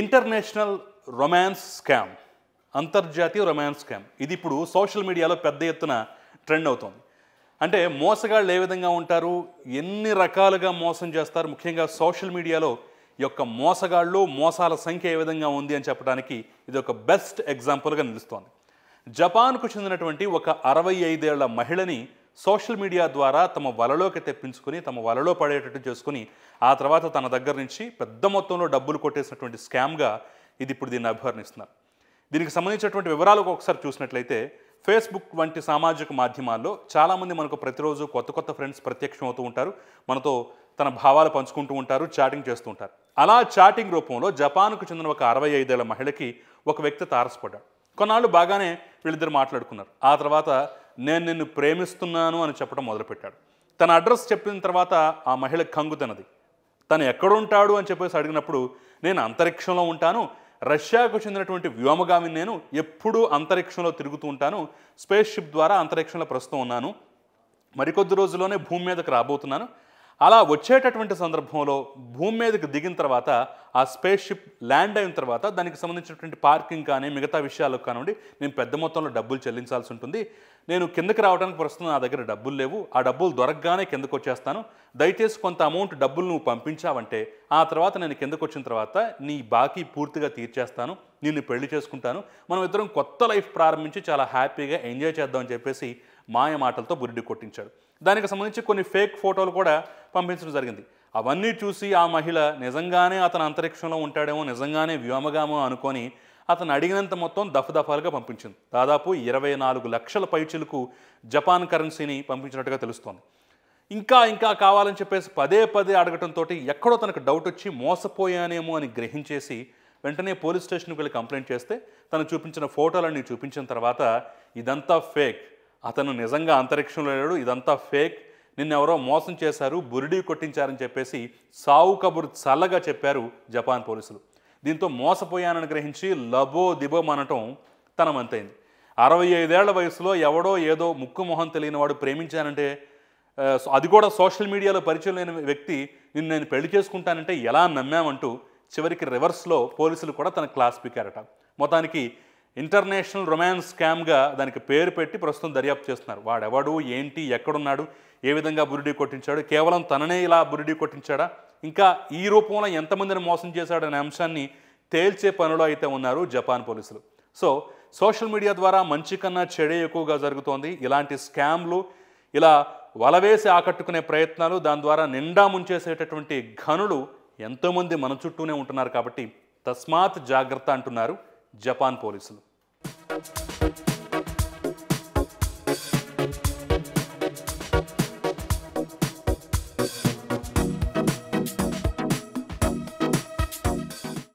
international romance scam అంతర్జాతీయ romance scam ఇది ఇప్పుడు సోషల్ మీడియాలో పెద్ద ఎత్తున ట్రెండ్ అవుతుంది అంటే మోసగాళ్ళు ఏ విధంగా ఉంటారు ఎన్ని రకాలుగా మోసం చేస్తారు ముఖ్యంగా సోషల్ మీడియాలో యొక్క మోసగాళ్ళు మోసాల సంఖ్య ఏ విధంగా ఉంది అని చెప్పడానికి ఇది ఒక బెస్ట్ ఎగ్జాంపుల్గా నిలుస్తోంది జపాన్కు చెందినటువంటి ఒక అరవై ఐదేళ్ల మహిళని సోషల్ మీడియా ద్వారా తమ వలలోకి తెప్పించుకొని తమ వలలో పడేటట్టు చేసుకుని ఆ తర్వాత తన దగ్గర నుంచి పెద్ద మొత్తంలో డబ్బులు కొట్టేసినటువంటి స్కామ్గా ఇది ఇప్పుడు దీన్ని అభివర్ణిస్తున్నారు దీనికి సంబంధించినటువంటి వివరాలు ఒకసారి చూసినట్లయితే ఫేస్బుక్ వంటి సామాజిక మాధ్యమాల్లో చాలామంది మనకు ప్రతిరోజు కొత్త కొత్త ఫ్రెండ్స్ ప్రత్యక్షం అవుతూ ఉంటారు మనతో తన భావాలు పంచుకుంటూ ఉంటారు చాటింగ్ చేస్తూ ఉంటారు అలా చాటింగ్ రూపంలో జపాన్కు చెందిన ఒక అరవై ఐదేళ్ల మహిళకి ఒక వ్యక్తి తారసపడ్డాడు కొన్నాళ్ళు బాగానే వీళ్ళిద్దరు మాట్లాడుకున్నారు ఆ తర్వాత నేను నిన్ను ప్రేమిస్తున్నాను అని చెప్పడం మొదలుపెట్టాడు తన అడ్రస్ చెప్పిన తర్వాత ఆ మహిళ కంగుతనది తను ఎక్కడుంటాడు అని చెప్పేసి అడిగినప్పుడు నేను అంతరిక్షంలో ఉంటాను రష్యాకు చెందినటువంటి వ్యోమగామిని నేను ఎప్పుడూ అంతరిక్షంలో తిరుగుతూ ఉంటాను స్పేస్ షిప్ ద్వారా అంతరిక్షంలో ప్రస్తుతం ఉన్నాను మరికొద్ది రోజుల్లోనే భూమి మీదకి రాబోతున్నాను అలా వచ్చేటటువంటి సందర్భంలో భూమి మీదకి దిగిన తర్వాత ఆ స్పేస్ షిప్ ల్యాండ్ అయిన తర్వాత దానికి సంబంధించినటువంటి పార్కింగ్ కానీ మిగతా విషయాలకు కానివ్వండి నేను పెద్ద మొత్తంలో డబ్బులు చెల్లించాల్సి ఉంటుంది నేను కిందకి రావడానికి ప్రస్తుతం నా దగ్గర డబ్బులు లేవు ఆ డబ్బులు దొరకగానే కిందకు వచ్చేస్తాను దయచేసి కొంత అమౌంట్ డబ్బులు నువ్వు పంపించావంటే ఆ తర్వాత నేను కిందకు వచ్చిన తర్వాత నీ బాకీ పూర్తిగా తీర్చేస్తాను నిన్ను పెళ్లి చేసుకుంటాను మనం ఇద్దరం కొత్త లైఫ్ ప్రారంభించి చాలా హ్యాపీగా ఎంజాయ్ చేద్దామని చెప్పేసి మాయ మాటలతో బురిడి కొట్టించాడు దానికి సంబంధించి కొన్ని ఫేక్ ఫోటోలు కూడా పంపించడం జరిగింది అవన్నీ చూసి ఆ మహిళ నిజంగానే అతను అంతరిక్షంలో ఉంటాడేమో నిజంగానే వ్యోమగామో అనుకొని అతను అడిగినంత మొత్తం దఫదఫాలుగా పంపించింది దాదాపు ఇరవై నాలుగు లక్షల పైచిలకు జపాన్ కరెన్సీని పంపించినట్టుగా తెలుస్తోంది ఇంకా ఇంకా కావాలని చెప్పేసి పదే పదే అడగటంతో ఎక్కడో తనకు డౌట్ వచ్చి మోసపోయానేమో అని గ్రహించేసి వెంటనే పోలీస్ స్టేషన్కి వెళ్ళి కంప్లైంట్ చేస్తే తను చూపించిన ఫోటోలన్నీ చూపించిన తర్వాత ఇదంతా ఫేక్ అతను నిజంగా అంతరిక్షంలో లేడు ఇదంతా ఫేక్ నిన్నెవరో మోసం చేశారు బురిడి కొట్టించారని చెప్పేసి సావు కబురు చల్లగా చెప్పారు జపాన్ పోలీసులు దీంతో మోసపోయానని గ్రహించి లబో దిబో అనటం తనమంతైంది అరవై ఐదేళ్ల వయసులో ఎవడో ఏదో ముక్కు మొహం తెలియని వాడు ప్రేమించానంటే అది కూడా సోషల్ మీడియాలో పరిచయం లేని వ్యక్తి నిన్ను నేను పెళ్లి చేసుకుంటానంటే ఎలా నమ్మామంటూ చివరికి రివర్స్లో పోలీసులు కూడా తన క్లాస్ పీకారట మొత్తానికి ఇంటర్నేషనల్ రొమాన్స్ స్కామ్గా దానికి పేరు పెట్టి ప్రస్తుతం దర్యాప్తు చేస్తున్నారు వాడెవడు ఏంటి ఎక్కడున్నాడు ఏ విధంగా బురిడీ కొట్టించాడు కేవలం తననే ఇలా బురిడీ కొట్టించాడా ఇంకా ఈ రూపంలో ఎంతమందిని మోసం చేశాడనే అంశాన్ని తేల్చే పనిలో అయితే ఉన్నారు జపాన్ పోలీసులు సో సోషల్ మీడియా ద్వారా మంచి కన్నా చెడే ఎక్కువగా జరుగుతోంది ఇలాంటి స్కామ్లు ఇలా వలవేసి ఆకట్టుకునే ప్రయత్నాలు దాని ద్వారా నిండా ముంచేసేటటువంటి ఘనులు ఎంతోమంది మన చుట్టూనే ఉంటున్నారు కాబట్టి తస్మాత్ జాగ్రత్త అంటున్నారు ಜಪಾನ್ ಪೊಲೀಸರು